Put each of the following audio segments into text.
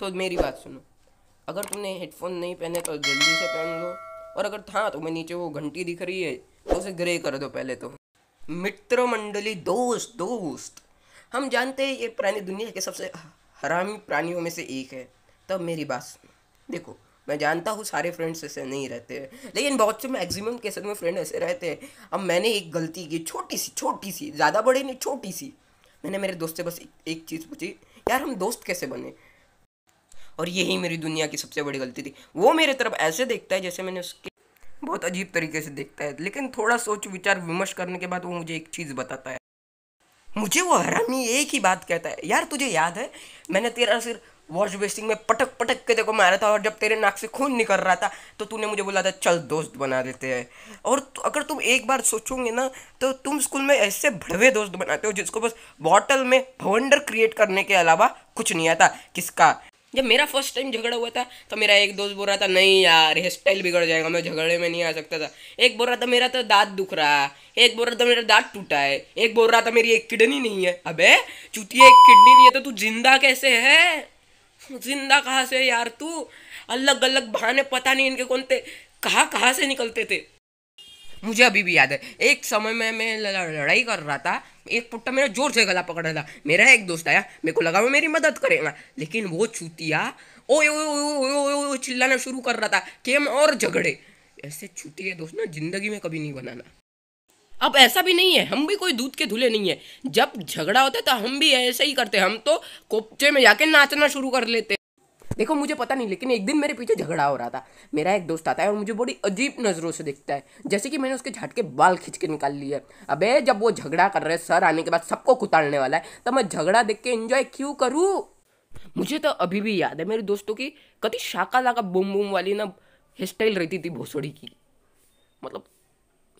तो मेरी बात सुनो अगर तुमने हेडफोन नहीं पहने तो जल्दी से पहन लो और अगर था तो मैं नीचे वो घंटी दिख रही है तो उसे ग्रे कर दो पहले तो मित्र मंडली दोस्त दोस्त हम जानते हैं ये प्राणी दुनिया के सबसे हरामी प्राणियों में से एक है तब मेरी बात सुनो देखो मैं जानता हूँ सारे फ्रेंड्स ऐसे नहीं रहते हैं लेकिन बहुत से मैक्सिमम केसेस में फ्रेंड ऐसे रहते हैं अब मैंने एक गलती की छोटी सी छोटी सी ज़्यादा बड़ी नहीं छोटी सी मैंने मेरे दोस्त से बस एक चीज़ पूछी यार हम दोस्त कैसे बने और यही मेरी दुनिया की सबसे बड़ी गलती थी वो मेरे तरफ ऐसे देखता है जैसे मैंने उसके बहुत अजीब तरीके से देखता है लेकिन थोड़ा सोच विचार विमर्श करने के बाद वो मुझे एक चीज़ बताता है मुझे वो हरामी एक ही बात कहता है यार तुझे याद है मैंने तेरा सिर वॉश बेसिंग में पटक पटक के देखो मारा था और जब तेरे नाक से खून निकल रहा था तो तूने मुझे बोला था चल दोस्त बना देते हैं और अगर तुम एक बार सोचोगे ना तो तुम स्कूल में ऐसे भड़वे दोस्त बनाते हो जिसको बस बॉटल में भवंडर क्रिएट करने के अलावा कुछ नहीं आता किसका जब मेरा फर्स्ट टाइम झगड़ा हुआ था तो मेरा एक दोस्त बोल रहा था नहीं यार हेयर स्टाइल बिगड़ जाएगा मैं झगड़े में नहीं आ सकता था एक बोल रहा था मेरा तो दांत दुख रहा है एक बोल रहा था मेरा दांत टूटा है एक बोल रहा था मेरी एक किडनी नहीं है अबे चुतिया एक किडनी नहीं है तो तू जिंदा कैसे है जिंदा कहाँ से यार तू अलग अलग बहाने पता नहीं इनके कौन थे कहाँ कहाँ से निकलते थे मुझे अभी भी याद है एक समय में मैं लड़ाई कर रहा था एक पुट्टा मेरा जोर से गला पकड़ रहा था मेरा एक दोस्त आया मेरे को लगा वो मेरी मदद करेगा लेकिन वो छूतिया ओ ओ चिल्लाना शुरू कर रहा था कि हम और झगड़े ऐसे छूतिया दोस्त ना जिंदगी में कभी नहीं बनाना अब ऐसा भी नहीं है हम भी कोई दूध के धुले नहीं है जब झगड़ा होता है तो हम भी ऐसे ही करते हम तो कोपचे में जाके नाचना शुरू कर लेते देखो मुझे पता नहीं लेकिन एक दिन मेरे पीछे झगड़ा हो रहा था मेरा एक दोस्त आता है और मुझे बड़ी अजीब नज़रों से देखता है जैसे कि मैंने उसके झट के बाल खींच के निकाल लिए अबे जब वो झगड़ा कर रहे सर आने के बाद सबको कुताड़ने वाला है तो मैं झगड़ा देख के एंजॉय क्यों करूँ मुझे तो अभी भी याद है मेरे दोस्तों की कति शाका लाका बुम बुम वाली ना हेयर स्टाइल रहती थी भोसड़ी की मतलब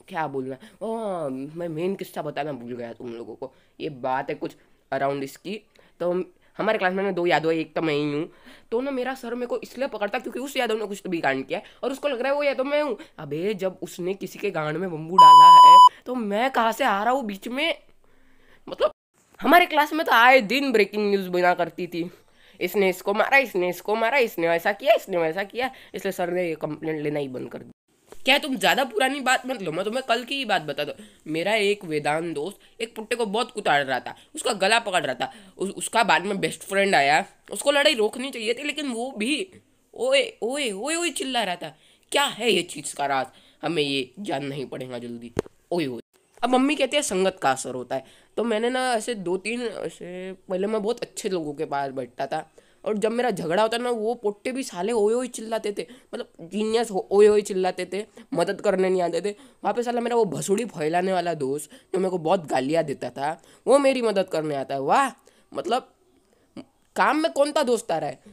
क्या बोलना ओ हाँ, मैं मेन किस्सा बताना भूल गया तुम लोगों को ये बात है कुछ अराउंड इसकी तो हमारे क्लास में दो यादव है एक तो मैं ही हूँ तो ना मेरा सर मेरे को इसलिए पकड़ता क्योंकि उस यादव ने कुछ तो भी कांड किया है और उसको लग रहा है वो यादव तो मैं हूँ अबे जब उसने किसी के गांड में बम्बू डाला है तो मैं कहाँ से आ रहा हूँ बीच में मतलब हमारे क्लास में तो आए दिन ब्रेकिंग न्यूज़ बना करती थी इसने इसको मारा इसने इसको मारा इसने ऐसा किया इसने वैसा किया इसलिए सर ने ये कंप्लेंट लेना ही बंद कर दिया क्या तुम ज़्यादा पुरानी बात मत लो मैं तुम्हें कल की ही बात बता दो मेरा एक वेदांत दोस्त एक पुट्टे को बहुत कुताड़ रहा था उसका गला पकड़ रहा था उ, उसका बाद में बेस्ट फ्रेंड आया उसको लड़ाई रोकनी चाहिए थी लेकिन वो भी ओए ओए ओए ओए चिल्ला रहा था क्या है ये चीज़ का राज हमें ये जानना ही पड़ेगा जल्दी ओए ओए अब मम्मी कहती है संगत का असर होता है तो मैंने ना ऐसे दो तीन ऐसे पहले मैं बहुत अच्छे लोगों के पास बैठता था और जब मेरा झगड़ा होता ना वो पोटे भी साले ओए ओए चिल्लाते थे मतलब जीनियस ओए ओए चिल्लाते थे मदद करने नहीं आते थे वहाँ पे साला मेरा वो भसूड़ी फैलाने वाला दोस्त जो मेरे को बहुत गालियाँ देता था वो मेरी मदद करने आता है वाह मतलब काम में कौन सा दोस्त आ रहा है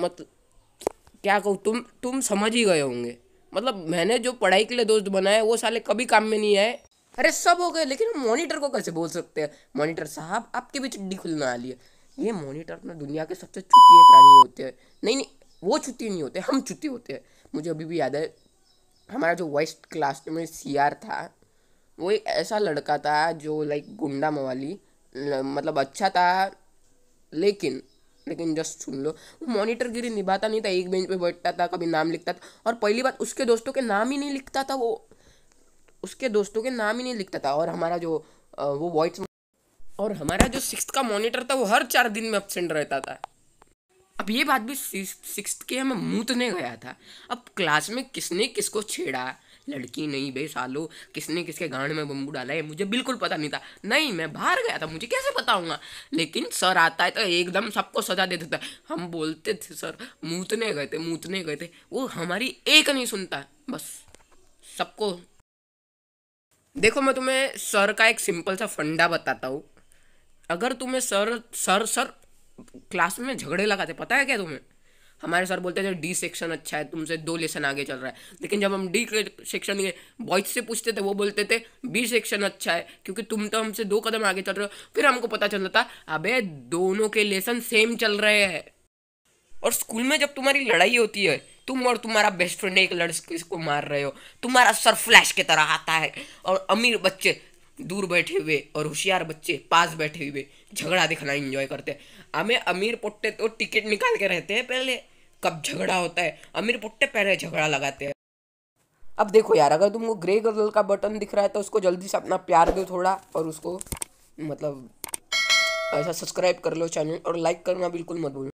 मतलब क्या कहूँ तुम तुम समझ ही गए होंगे मतलब मैंने जो पढ़ाई के लिए दोस्त बनाए वो साले कभी काम में नहीं आए अरे सब हो गए लेकिन मॉनिटर को कैसे बोल सकते हैं मॉनिटर साहब आपके भी चड्डी खुलने वाली है ये मोनीटर ना दुनिया के सबसे छुट्टी प्राणी होते हैं नहीं नहीं वो छुट्टी नहीं होते हम छुट्टी होते हैं मुझे अभी भी याद है हमारा जो वेस्ट क्लास में सी था वो एक ऐसा लड़का था जो लाइक गुंडा मवाली मतलब अच्छा था लेकिन लेकिन जस्ट सुन लो वो मॉनिटर गिरी निभाता नहीं था एक बेंच पे बैठता था कभी नाम लिखता था और पहली बात उसके दोस्तों के नाम ही नहीं लिखता था वो उसके दोस्तों के नाम ही नहीं लिखता था और हमारा जो वो वॉइस और हमारा जो सिक्स का मॉनिटर था वो हर चार दिन में अपसेंट रहता था अब ये बात भी सिक्स के हमें मूतने गया था अब क्लास में किसने किसको छेड़ा लड़की नहीं बे सालो किसने किसके गांड में बम्बू डाला है मुझे बिल्कुल पता नहीं था नहीं मैं बाहर गया था मुझे कैसे बताऊंगा लेकिन सर आता है तो एकदम सबको सजा दे देता हम बोलते थे सर मूतने गए थे मूतने गए थे वो हमारी एक नहीं सुनता बस सबको देखो मैं तुम्हें सर का एक सिंपल सा फंडा बताता हूँ अगर तुम्हें सर सर सर क्लास में झगड़े लगाते पता है क्या तुम्हें हमारे सर बोलते थे डी सेक्शन अच्छा है तुमसे दो लेसन आगे चल रहा है लेकिन जब हम डी सेक्शन के बॉयज से पूछते थे वो बोलते थे बी सेक्शन अच्छा है क्योंकि तुम तो हमसे दो कदम आगे चल रहे हो फिर हमको पता चलता था अबे दोनों के लेसन सेम चल रहे हैं और स्कूल में जब तुम्हारी लड़ाई होती है तुम और तुम्हारा बेस्ट फ्रेंड एक लड़के को मार रहे हो तुम्हारा सर फ्लैश की तरह आता है और अमीर बच्चे दूर बैठे हुए और होशियार बच्चे पास बैठे हुए झगड़ा दिखना इंजॉय करते हैं हमें अमीर पुट्टे तो टिकट निकाल के रहते हैं पहले कब झगड़ा होता है अमीर पुट्टे पहले झगड़ा लगाते हैं अब देखो यार अगर तुमको ग्रे कलर का बटन दिख रहा है तो उसको जल्दी से अपना प्यार दो थोड़ा और उसको मतलब ऐसा सब्सक्राइब कर लो चैनल और लाइक करना बिल्कुल मत भूलो